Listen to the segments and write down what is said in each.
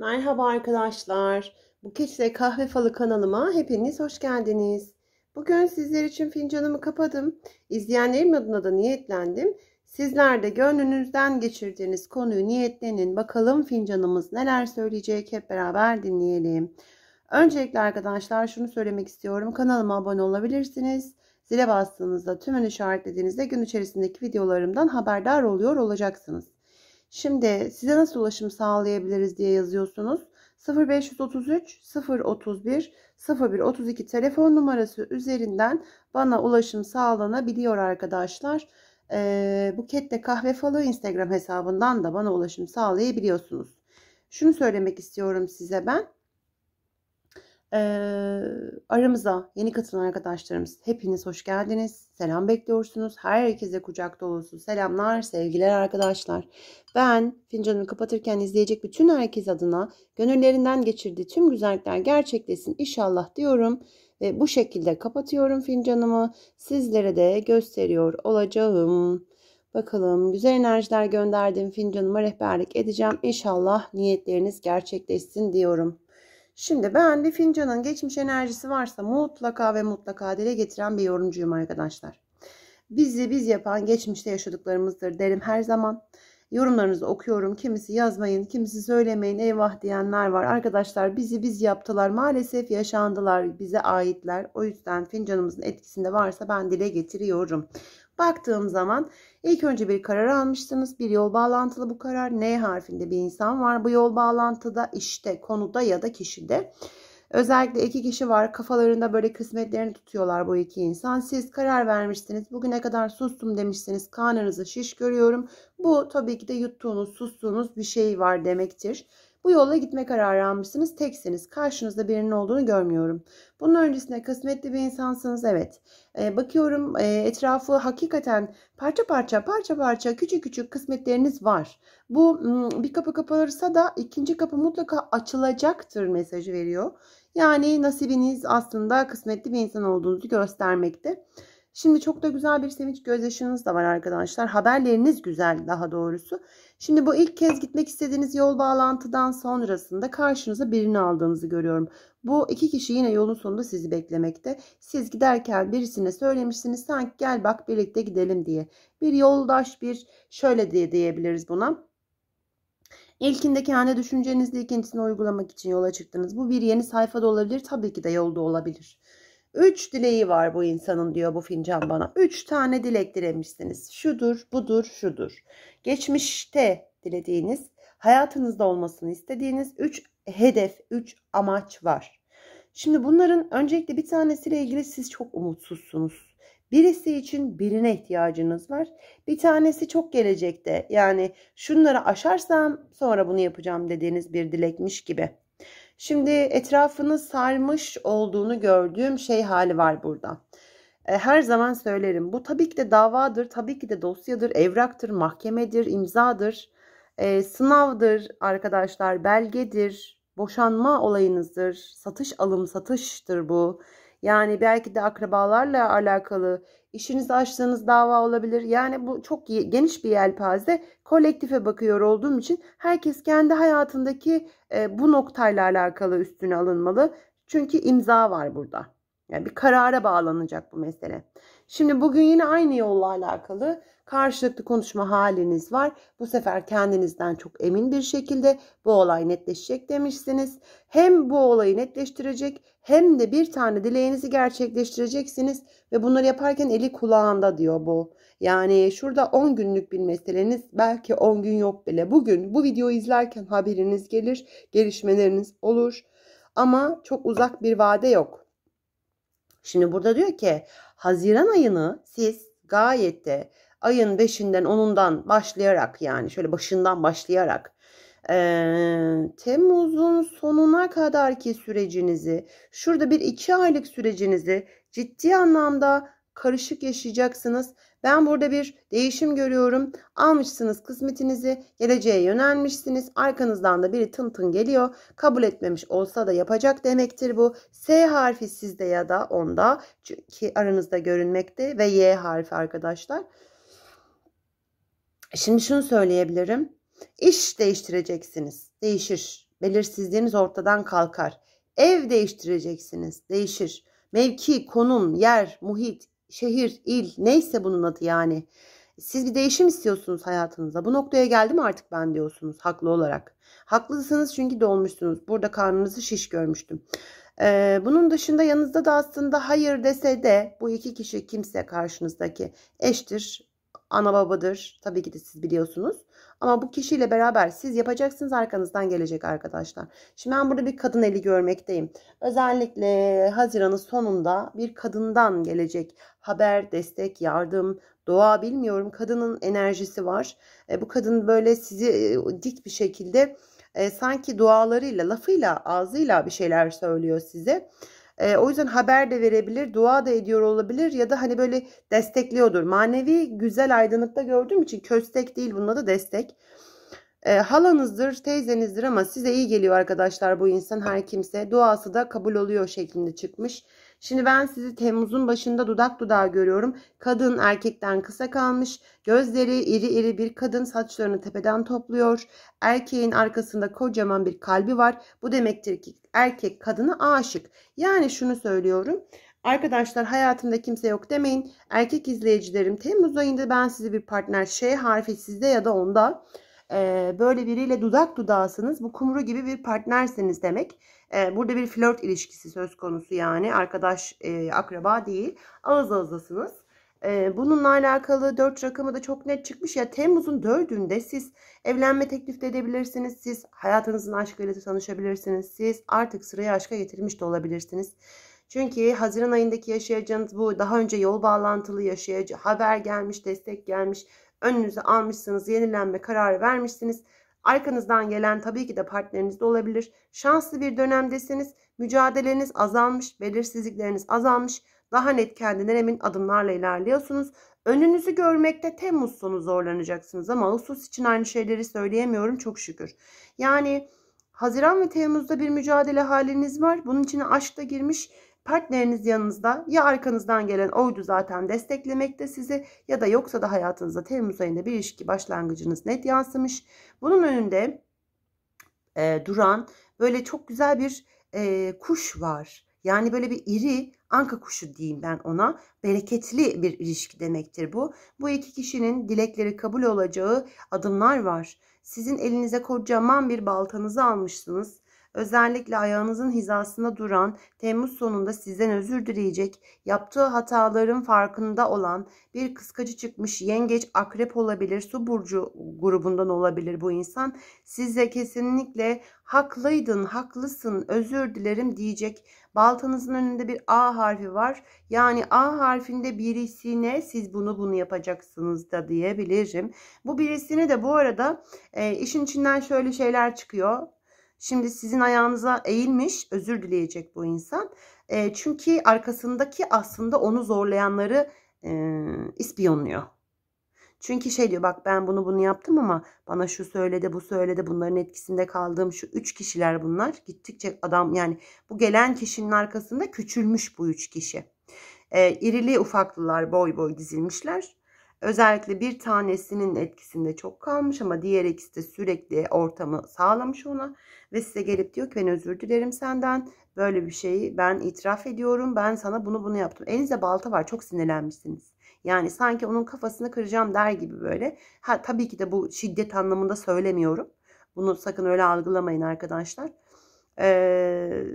Merhaba arkadaşlar. bu ile Kahve Falı kanalıma hepiniz hoş geldiniz. Bugün sizler için fincanımı kapadım. İzleyenlerim adına da niyetlendim. Sizler de gönlünüzden geçirdiğiniz konuyu niyetlenin. Bakalım fincanımız neler söyleyecek hep beraber dinleyelim. Öncelikle arkadaşlar şunu söylemek istiyorum. Kanalıma abone olabilirsiniz. Zile bastığınızda tümünü işaretlediğinizde gün içerisindeki videolarımdan haberdar oluyor olacaksınız. Şimdi size nasıl ulaşım sağlayabiliriz diye yazıyorsunuz. 0533 031 0132 telefon numarası üzerinden bana ulaşım sağlanabiliyor arkadaşlar. Ee, Bukette Kahve Falı Instagram hesabından da bana ulaşım sağlayabiliyorsunuz. Şunu söylemek istiyorum size ben. Ee, aramıza yeni katılan arkadaşlarımız hepiniz hoş geldiniz. Selam bekliyorsunuz. Herkese kucak dolusu selamlar, sevgiler arkadaşlar. Ben fincanımı kapatırken izleyecek bütün herkes adına gönüllerinden geçirdiği tüm güzellikler gerçekleşsin inşallah diyorum. Ve bu şekilde kapatıyorum fincanımı. Sizlere de gösteriyor olacağım. Bakalım güzel enerjiler gönderdim fincanıma rehberlik edeceğim. İnşallah niyetleriniz gerçekleşsin diyorum. Şimdi ben bir fincanın geçmiş enerjisi varsa mutlaka ve mutlaka dile getiren bir yorumcuyum arkadaşlar. Bizi biz yapan geçmişte yaşadıklarımızdır derim her zaman. Yorumlarınızı okuyorum. Kimisi yazmayın, kimisi söylemeyin. Eyvah diyenler var. Arkadaşlar bizi biz yaptılar. Maalesef yaşandılar. Bize aitler. O yüzden fincanımızın etkisinde varsa ben dile getiriyorum. Baktığım zaman ilk önce bir karar almışsınız. Bir yol bağlantılı bu karar. N harfinde bir insan var. Bu yol bağlantıda işte konuda ya da kişide. Özellikle iki kişi var. Kafalarında böyle kısmetlerini tutuyorlar bu iki insan. Siz karar vermiştiniz. Bugüne kadar sustum demişsiniz. Karnınızı şiş görüyorum. Bu tabii ki de yuttuğunuz, sustuğunuz bir şey var demektir. Bu yola gitme kararı almışsınız. Teksiniz. Karşınızda birinin olduğunu görmüyorum. Bunun öncesinde kısmetli bir insansınız. Evet. E, bakıyorum e, etrafı hakikaten parça parça parça parça küçük küçük kısmetleriniz var. Bu bir kapı kapanırsa da ikinci kapı mutlaka açılacaktır mesajı veriyor. Yani nasibiniz aslında kısmetli bir insan olduğunuzu göstermekte. Şimdi çok da güzel bir sevinç gözyaşınız da var arkadaşlar. Haberleriniz güzel daha doğrusu. Şimdi bu ilk kez gitmek istediğiniz yol bağlantıdan sonrasında karşınıza birini aldığınızı görüyorum. Bu iki kişi yine yolun sonunda sizi beklemekte. Siz giderken birisine söylemişsiniz sanki gel bak birlikte gidelim diye. Bir yoldaş bir şöyle diye diyebiliriz buna. İlkinde kendi düşüncenizle ikincisini uygulamak için yola çıktınız. Bu bir yeni sayfada olabilir tabii ki de yolda olabilir. Üç dileği var bu insanın diyor bu fincan bana. Üç tane dilek dilemişsiniz. Şudur, budur, şudur. Geçmişte dilediğiniz, hayatınızda olmasını istediğiniz üç hedef, üç amaç var. Şimdi bunların öncelikle bir tanesiyle ilgili siz çok umutsuzsunuz. Birisi için birine ihtiyacınız var. Bir tanesi çok gelecekte yani şunları aşarsam sonra bunu yapacağım dediğiniz bir dilekmiş gibi. Şimdi etrafını sarmış olduğunu gördüğüm şey hali var burada. E, her zaman söylerim bu tabii ki de davadır, tabii ki de dosyadır, evraktır, mahkemedir, imzadır, e, sınavdır arkadaşlar, belgedir, boşanma olayınızdır, satış alım satıştır bu. Yani belki de akrabalarla alakalı işinizi açtığınız dava olabilir. Yani bu çok geniş bir yelpaze. Kolektife bakıyor olduğum için herkes kendi hayatındaki e, bu noktayla alakalı üstüne alınmalı. Çünkü imza var burada. Yani bir karara bağlanacak bu mesele. Şimdi bugün yine aynı yolla alakalı karşılıklı konuşma haliniz var. Bu sefer kendinizden çok emin bir şekilde bu olay netleşecek demişsiniz. Hem bu olayı netleştirecek hem de bir tane dileğinizi gerçekleştireceksiniz ve bunları yaparken eli kulağında diyor bu. Yani şurada 10 günlük bir meseleniz belki 10 gün yok bile. Bugün bu videoyu izlerken haberiniz gelir, gelişmeleriniz olur ama çok uzak bir vade yok. Şimdi burada diyor ki Haziran ayını siz gayet de ayın 5'inden 10'undan başlayarak yani şöyle başından başlayarak e, Temmuz'un sonuna kadar ki sürecinizi şurada bir iki aylık sürecinizi ciddi anlamda karışık yaşayacaksınız. Ben burada bir değişim görüyorum. Almışsınız kısmetinizi, geleceğe yönelmişsiniz. Arkanızdan da biri tın tın geliyor. Kabul etmemiş olsa da yapacak demektir bu. S harfi sizde ya da onda. Çünkü aranızda görünmekte ve Y harfi arkadaşlar. Şimdi şunu söyleyebilirim. İş değiştireceksiniz. Değişir. Belirsizliğiniz ortadan kalkar. Ev değiştireceksiniz. Değişir. Mevki, konum, yer, muhit, şehir, il neyse bunun adı yani. Siz bir değişim istiyorsunuz hayatınıza. Bu noktaya geldim artık ben diyorsunuz haklı olarak. Haklısınız çünkü dolmuşsunuz. Burada karnınızı şiş görmüştüm. Ee, bunun dışında yanınızda da aslında hayır dese de bu iki kişi kimse karşınızdaki eştir, ana babadır. Tabii ki de siz biliyorsunuz. Ama bu kişiyle beraber siz yapacaksınız arkanızdan gelecek arkadaşlar. Şimdi ben burada bir kadın eli görmekteyim. Özellikle Haziran'ın sonunda bir kadından gelecek haber, destek, yardım, dua bilmiyorum. Kadının enerjisi var. E, bu kadın böyle sizi e, dik bir şekilde e, sanki dualarıyla, lafıyla, ağzıyla bir şeyler söylüyor size. E, o yüzden haber de verebilir, dua da ediyor olabilir ya da hani böyle destekliyordur. Manevi güzel aydınlıkta gördüğüm için köstek değil bununla da destek. E, halanızdır, teyzenizdir ama size iyi geliyor arkadaşlar bu insan her kimse. Duası da kabul oluyor şeklinde çıkmış. Şimdi ben sizi Temmuz'un başında dudak dudağı görüyorum. Kadın erkekten kısa kalmış. Gözleri iri iri bir kadın saçlarını tepeden topluyor. Erkeğin arkasında kocaman bir kalbi var. Bu demektir ki erkek kadına aşık. Yani şunu söylüyorum. Arkadaşlar hayatımda kimse yok demeyin. Erkek izleyicilerim Temmuz ayında ben sizi bir partner şey harfi sizde ya da onda böyle biriyle dudak dudağısınız. Bu kumru gibi bir partnersiniz demek. burada bir flört ilişkisi söz konusu yani arkadaş akraba değil. Ağız ağızdasınız. E, bununla alakalı 4 rakamı da çok net çıkmış ya Temmuz'un 4'ünde siz evlenme teklif edebilirsiniz. Siz hayatınızın aşkıyla tanışabilirsiniz. Siz artık sırayı aşka getirmiş de olabilirsiniz. Çünkü Haziran ayındaki yaşayacağınız bu daha önce yol bağlantılı yaşayacağı haber gelmiş, destek gelmiş, önünüze almışsınız, yenilenme kararı vermişsiniz. Arkanızdan gelen tabii ki de partneriniz de olabilir. Şanslı bir dönemdesiniz. Mücadeleniz azalmış, belirsizlikleriniz azalmış. Daha net kendine emin adımlarla ilerliyorsunuz. Önünüzü görmekte Temmuz sonu zorlanacaksınız ama Ağustos için aynı şeyleri söyleyemiyorum çok şükür. Yani Haziran ve Temmuz'da bir mücadele haliniz var. Bunun içine aşk da girmiş. Partneriniz yanınızda ya arkanızdan gelen oydu zaten desteklemekte sizi ya da yoksa da hayatınızda Temmuz ayında bir ilişki başlangıcınız net yansımış. Bunun önünde e, duran böyle çok güzel bir e, kuş var. Yani böyle bir iri anka kuşu diyeyim ben ona. Bereketli bir ilişki demektir bu. Bu iki kişinin dilekleri kabul olacağı adımlar var. Sizin elinize kocaman bir baltanızı almışsınız. Özellikle ayağınızın hizasında duran, Temmuz sonunda sizden özür dileyecek, yaptığı hataların farkında olan bir kıskacı çıkmış yengeç akrep olabilir, su burcu grubundan olabilir bu insan. Size kesinlikle haklıydın, haklısın, özür dilerim diyecek. Baltanızın önünde bir A harfi var. Yani A harfinde birisine siz bunu bunu yapacaksınız da diyebilirim. Bu birisini de bu arada e, işin içinden şöyle şeyler çıkıyor Şimdi sizin ayağınıza eğilmiş özür dileyecek bu insan. E, çünkü arkasındaki aslında onu zorlayanları e, ispiyonluyor. Çünkü şey diyor bak ben bunu bunu yaptım ama bana şu söyledi bu söyledi bunların etkisinde kaldığım şu üç kişiler bunlar. Gittikçe adam yani bu gelen kişinin arkasında küçülmüş bu üç kişi. E, irili ufaklılar boy boy dizilmişler. Özellikle bir tanesinin etkisinde çok kalmış ama diğer ikisi de sürekli ortamı sağlamış ona. Ve size gelip diyor ki ben özür dilerim senden. Böyle bir şeyi ben itiraf ediyorum. Ben sana bunu bunu yaptım. Elinizde balta var çok sinirlenmişsiniz. Yani sanki onun kafasını kıracağım der gibi böyle. Ha, tabii ki de bu şiddet anlamında söylemiyorum. Bunu sakın öyle algılamayın arkadaşlar. Ee,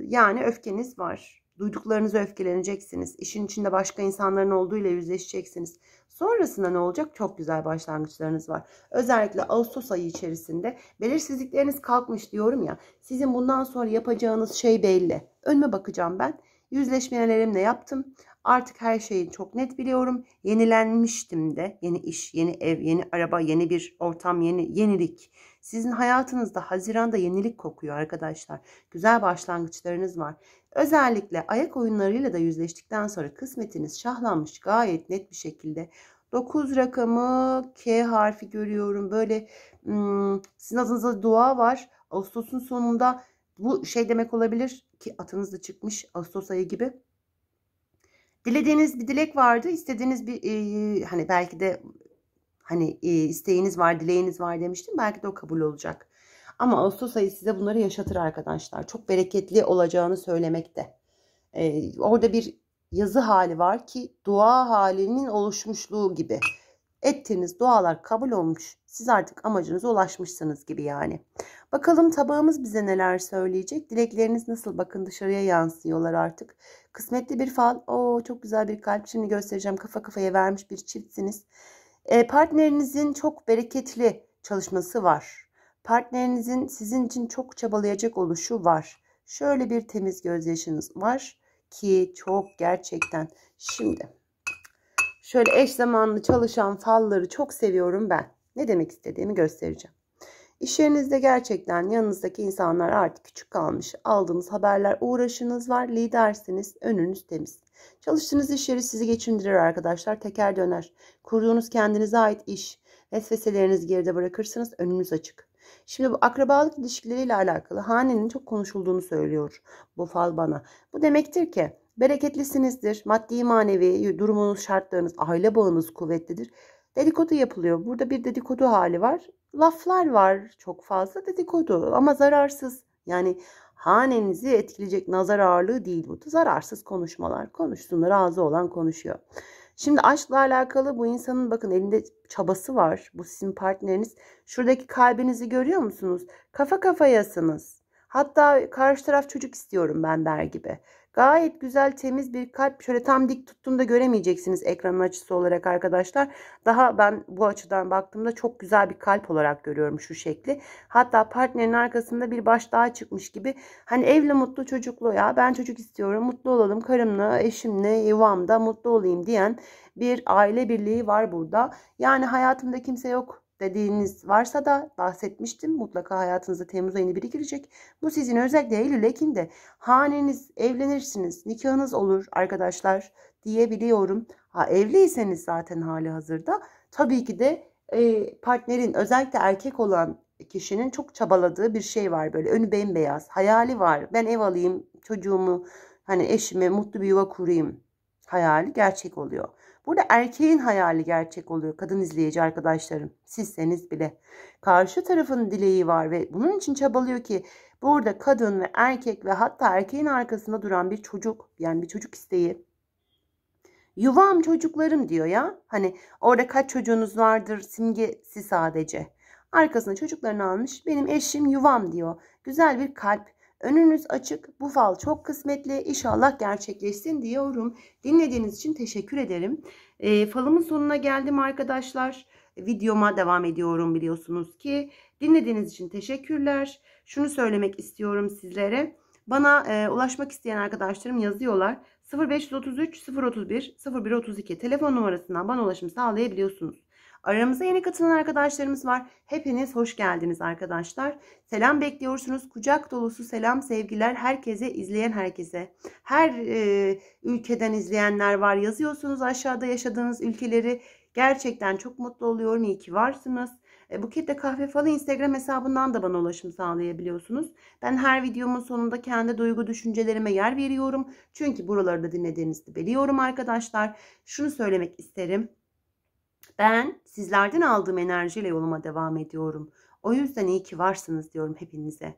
yani öfkeniz var. Duyduklarınıza öfkeleneceksiniz. İşin içinde başka insanların olduğuyla yüzleşeceksiniz. Sonrasında ne olacak? Çok güzel başlangıçlarınız var. Özellikle Ağustos ayı içerisinde belirsizlikleriniz kalkmış diyorum ya. Sizin bundan sonra yapacağınız şey belli. Önüme bakacağım ben. Yüzleşmelerimle yaptım. Artık her şeyi çok net biliyorum. Yenilenmiştim de. Yeni iş, yeni ev, yeni araba, yeni bir ortam, yeni yenilik. Sizin hayatınızda Haziran'da yenilik kokuyor arkadaşlar. Güzel başlangıçlarınız var. Özellikle ayak oyunlarıyla da yüzleştikten sonra kısmetiniz şahlanmış gayet net bir şekilde. 9 rakamı K harfi görüyorum. Böyle hmm, sizin adınıza dua var. Ağustos'un sonunda bu şey demek olabilir ki atınız da çıkmış Ağustos ayı gibi. Dilediğiniz bir dilek vardı. istediğiniz bir e, hani belki de hani e, isteğiniz var, dileğiniz var demiştim. Belki de o kabul olacak. Ama Ağustos ayı size bunları yaşatır arkadaşlar. Çok bereketli olacağını söylemekte. Ee, orada bir yazı hali var ki dua halinin oluşmuşluğu gibi. Ettiğiniz dualar kabul olmuş. Siz artık amacınıza ulaşmışsınız gibi yani. Bakalım tabağımız bize neler söyleyecek. Dilekleriniz nasıl? Bakın dışarıya yansıyorlar artık. Kısmetli bir fal. Oo çok güzel bir kalp. Şimdi göstereceğim. Kafa kafaya vermiş bir çiftsiniz. E, partnerinizin çok bereketli çalışması var Partnerinizin sizin için çok çabalayacak oluşu var. Şöyle bir temiz gözyaşınız var ki çok gerçekten. Şimdi şöyle eş zamanlı çalışan falları çok seviyorum ben. Ne demek istediğimi göstereceğim. İş yerinizde gerçekten yanınızdaki insanlar artık küçük kalmış. Aldığınız haberler uğraşınız var. Lidersiniz. Önünüz temiz. Çalıştığınız iş yeri sizi geçindirir arkadaşlar. Teker döner. Kurduğunuz kendinize ait iş. Vesveselerinizi geride bırakırsınız. Önünüz açık. Şimdi bu akrabalık ilişkileriyle alakalı hanenin çok konuşulduğunu söylüyor bu fal bana. Bu demektir ki bereketlisinizdir. Maddi manevi durumunuz, şartlarınız, aile bağınız kuvvetlidir. Dedikodu yapılıyor. Burada bir dedikodu hali var. Laflar var çok fazla dedikodu ama zararsız. Yani hanenizi etkileyecek nazar ağırlığı değil bu. Zararsız konuşmalar. Konuşsun razı olan konuşuyor. Şimdi aşkla alakalı bu insanın bakın elinde çabası var. Bu sizin partneriniz. Şuradaki kalbinizi görüyor musunuz? Kafa kafayasınız. Hatta karşı taraf çocuk istiyorum ben der gibi. Gayet güzel temiz bir kalp şöyle tam dik tuttuğumda göremeyeceksiniz ekranın açısı olarak arkadaşlar. Daha ben bu açıdan baktığımda çok güzel bir kalp olarak görüyorum şu şekli. Hatta partnerin arkasında bir baş daha çıkmış gibi. Hani evli mutlu çocuklu ya ben çocuk istiyorum mutlu olalım karımla eşimle yuvamda mutlu olayım diyen bir aile birliği var burada. Yani hayatımda kimse yok dediğiniz varsa da bahsetmiştim. Mutlaka hayatınıza Temmuz ayında biri girecek. Bu sizin özellikle Eylül Ekim'de haneniz, evlenirsiniz, nikahınız olur arkadaşlar diyebiliyorum. Ha, evliyseniz zaten hali hazırda tabii ki de e, partnerin özellikle erkek olan kişinin çok çabaladığı bir şey var böyle önü bembeyaz hayali var ben ev alayım çocuğumu hani eşime mutlu bir yuva kurayım hayali gerçek oluyor. Burada erkeğin hayali gerçek oluyor kadın izleyici arkadaşlarım. Sizseniz bile. Karşı tarafın dileği var ve bunun için çabalıyor ki burada kadın ve erkek ve hatta erkeğin arkasında duran bir çocuk yani bir çocuk isteği. Yuvam çocuklarım diyor ya. Hani orada kaç çocuğunuz vardır simgesi sadece. arkasında çocuklarını almış benim eşim yuvam diyor. Güzel bir kalp Önünüz açık. Bu fal çok kısmetli. İnşallah gerçekleşsin diyorum. Dinlediğiniz için teşekkür ederim. E, falımın sonuna geldim arkadaşlar. Videoma devam ediyorum biliyorsunuz ki. Dinlediğiniz için teşekkürler. Şunu söylemek istiyorum sizlere. Bana e, ulaşmak isteyen arkadaşlarım yazıyorlar. 0533 031 0132 telefon numarasından bana ulaşım sağlayabiliyorsunuz. Aramıza yeni katılan arkadaşlarımız var. Hepiniz hoş geldiniz arkadaşlar. Selam bekliyorsunuz. Kucak dolusu selam, sevgiler herkese, izleyen herkese. Her e, ülkeden izleyenler var. Yazıyorsunuz aşağıda yaşadığınız ülkeleri. Gerçekten çok mutlu oluyorum. İyi ki varsınız. E, Bukette Kahve Falı Instagram hesabından da bana ulaşım sağlayabiliyorsunuz. Ben her videomun sonunda kendi duygu düşüncelerime yer veriyorum. Çünkü buralarda dinlediğinizi biliyorum arkadaşlar. Şunu söylemek isterim. Ben sizlerden aldığım enerjiyle yoluma devam ediyorum. O yüzden iyi ki varsınız diyorum hepinize.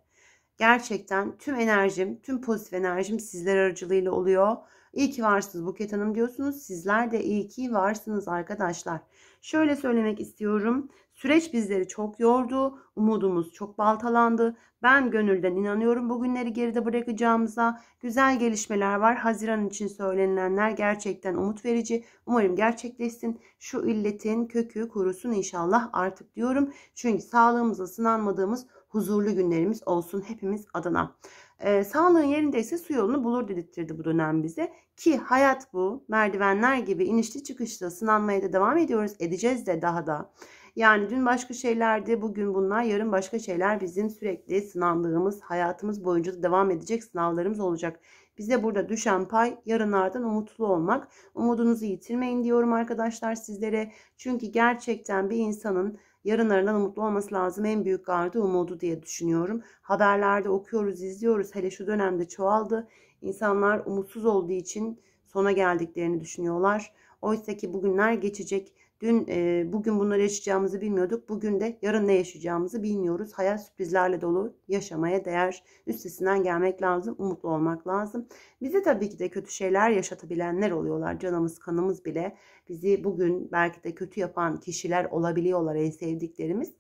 Gerçekten tüm enerjim, tüm pozitif enerjim sizler aracılığıyla oluyor. İyi ki varsınız Buket Hanım diyorsunuz. Sizler de iyi ki varsınız arkadaşlar. Şöyle söylemek istiyorum. Süreç bizleri çok yordu, umudumuz çok baltalandı. Ben gönülden inanıyorum bugünleri geride bırakacağımıza. Güzel gelişmeler var. Haziran için söylenilenler gerçekten umut verici. Umarım gerçekleşsin. Şu illetin kökü kurusun inşallah artık diyorum. Çünkü sağlığımıza sınanmadığımız huzurlu günlerimiz olsun hepimiz adına. Ee, sağlığın yerindeyse su yolunu bulur dedirtirdi bu dönem bize. Ki hayat bu merdivenler gibi inişli çıkışlı sınanmaya da devam ediyoruz edeceğiz de daha da. Yani dün başka şeylerdi, bugün bunlar, yarın başka şeyler bizim sürekli sınandığımız, hayatımız boyunca devam edecek sınavlarımız olacak. Bize burada düşen pay yarınlardan umutlu olmak. Umudunuzu yitirmeyin diyorum arkadaşlar sizlere. Çünkü gerçekten bir insanın yarınlarından umutlu olması lazım. En büyük gardı umudu diye düşünüyorum. Haberlerde okuyoruz, izliyoruz. Hele şu dönemde çoğaldı. İnsanlar umutsuz olduğu için sona geldiklerini düşünüyorlar. Oysa ki bugünler geçecek. Dün e, bugün bunları yaşayacağımızı bilmiyorduk. Bugün de yarın ne yaşayacağımızı bilmiyoruz. Hayat sürprizlerle dolu. Yaşamaya değer. Üstesinden gelmek lazım. Umutlu olmak lazım. Bize tabii ki de kötü şeyler yaşatabilenler oluyorlar. Canımız kanımız bile bizi bugün belki de kötü yapan kişiler olabiliyorlar en sevdiklerimiz.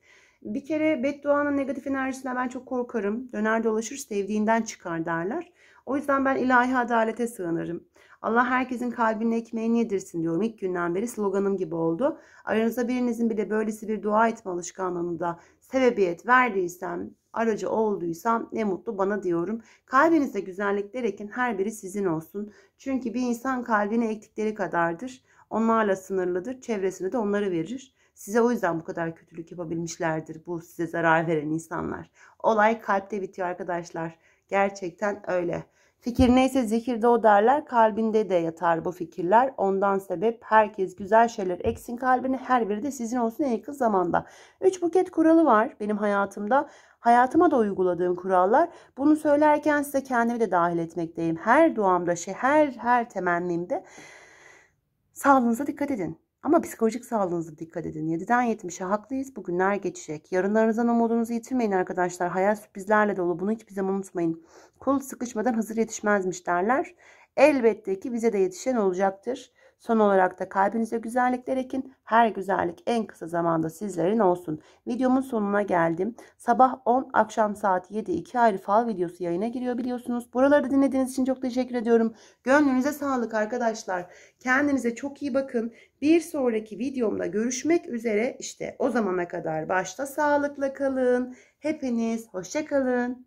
Bir kere bedduanın negatif enerjisine ben çok korkarım. Döner dolaşır sevdiğinden çıkar derler. O yüzden ben ilahi adalete sığınırım. Allah herkesin kalbinin ekmeğini yedirsin diyorum. İlk günden beri sloganım gibi oldu. Aranızda birinizin bile böylesi bir dua etme alışkanlığını da sebebiyet verdiysem, aracı olduysam ne mutlu bana diyorum. Kalbinizde güzellikler ekin her biri sizin olsun. Çünkü bir insan kalbine ektikleri kadardır. Onlarla sınırlıdır. Çevresini de onları verir. Size o yüzden bu kadar kötülük yapabilmişlerdir bu size zarar veren insanlar. Olay kalpte bitiyor arkadaşlar. Gerçekten öyle. Fikir neyse zihirde o derler, kalbinde de yatar bu fikirler. Ondan sebep herkes güzel şeyler eksin kalbini, her biri de sizin olsun en yakın zamanda. 3 buket kuralı var benim hayatımda. Hayatıma da uyguladığım kurallar. Bunu söylerken size kendimi de dahil etmekteyim. Her duamda, şey, her her temennimde sağlığınıza dikkat edin. Ama psikolojik sağlığınıza dikkat edin. 7'den 70'e haklıyız. Bugünler geçecek. Yarınlarınızdan umudunuzu yitirmeyin arkadaşlar. Hayal sürprizlerle dolu. Bunu hiçbir zaman unutmayın. Kol sıkışmadan hazır yetişmezmiş derler. Elbette ki bize de yetişen olacaktır. Son olarak da kalbinize güzellikler ekin. Her güzellik en kısa zamanda sizlerin olsun. Videomun sonuna geldim. Sabah 10, akşam saat 7 iki ayrı fal videosu yayına giriyor biliyorsunuz. Buraları dinlediğiniz için çok teşekkür ediyorum. Gönlünüze sağlık arkadaşlar. Kendinize çok iyi bakın. Bir sonraki videomda görüşmek üzere. İşte o zamana kadar başta sağlıkla kalın. Hepiniz hoşçakalın.